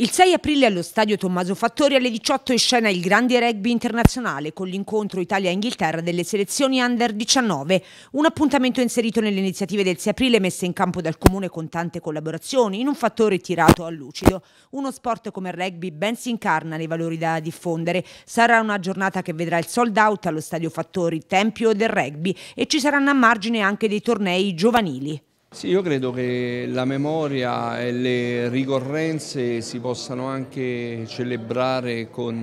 Il 6 aprile allo stadio Tommaso Fattori alle 18 in scena il grande rugby internazionale con l'incontro Italia-Inghilterra delle selezioni under 19, un appuntamento inserito nelle iniziative del 6 aprile messe in campo dal comune con tante collaborazioni in un fattore tirato a lucido. Uno sport come il rugby ben si incarna nei valori da diffondere. Sarà una giornata che vedrà il sold out allo stadio Fattori, tempio del rugby e ci saranno a margine anche dei tornei giovanili. Sì, io credo che la memoria e le ricorrenze si possano anche celebrare con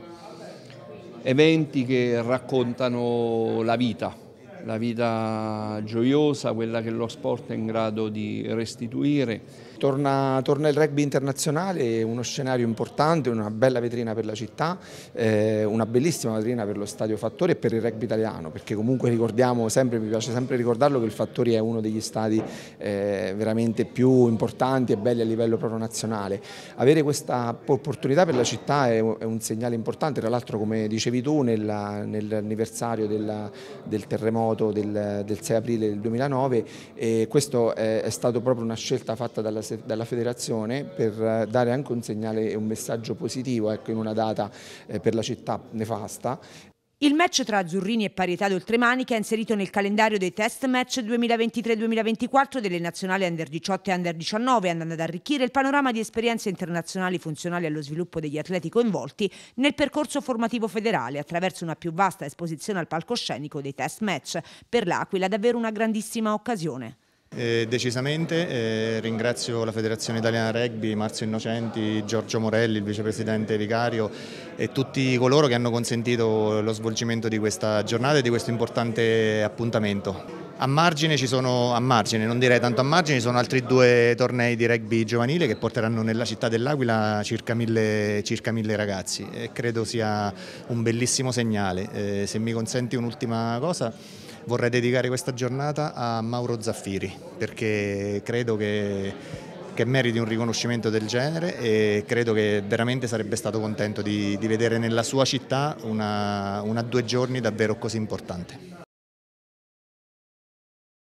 eh, eventi che raccontano la vita la vita gioiosa, quella che lo sport è in grado di restituire. Torna, torna il rugby internazionale, uno scenario importante, una bella vetrina per la città, eh, una bellissima vetrina per lo Stadio Fattori e per il rugby italiano, perché comunque ricordiamo sempre, mi piace sempre ricordarlo, che il Fattori è uno degli stadi eh, veramente più importanti e belli a livello proprio nazionale. Avere questa opportunità per la città è, è un segnale importante, tra l'altro come dicevi tu nell'anniversario nell del terremoto terremoto del, del 6 aprile del 2009 e questo è, è stata proprio una scelta fatta dalla, dalla, federazione per eh, dare anche un segnale e un messaggio positivo ecco, in una data eh, per la città nefasta il match tra Azzurrini e Parietà d'Oltremanica è inserito nel calendario dei test match 2023-2024 delle nazionali under 18 e under 19, andando ad arricchire il panorama di esperienze internazionali funzionali allo sviluppo degli atleti coinvolti nel percorso formativo federale, attraverso una più vasta esposizione al palcoscenico dei test match. Per l'Aquila davvero una grandissima occasione. Eh, decisamente eh, ringrazio la Federazione Italiana Rugby, Marzio Innocenti, Giorgio Morelli, il vicepresidente vicario e tutti coloro che hanno consentito lo svolgimento di questa giornata e di questo importante appuntamento. A margine ci sono, a margine, non direi tanto a margine, ci sono altri due tornei di rugby giovanile che porteranno nella città dell'Aquila circa mille, circa mille ragazzi e credo sia un bellissimo segnale. Eh, se mi consenti un'ultima cosa, vorrei dedicare questa giornata a Mauro Zaffiri perché credo che, che meriti un riconoscimento del genere e credo che veramente sarebbe stato contento di, di vedere nella sua città una, una due giorni davvero così importante.